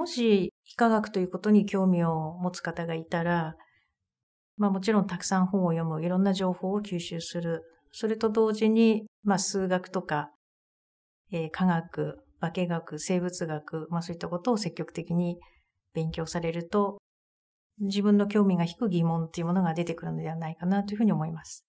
もし、非科学ということに興味を持つ方がいたら、まあもちろんたくさん本を読む、いろんな情報を吸収する。それと同時に、まあ数学とか、えー、科学、化学、生物学、まあそういったことを積極的に勉強されると、自分の興味が引く疑問っていうものが出てくるのではないかなというふうに思います。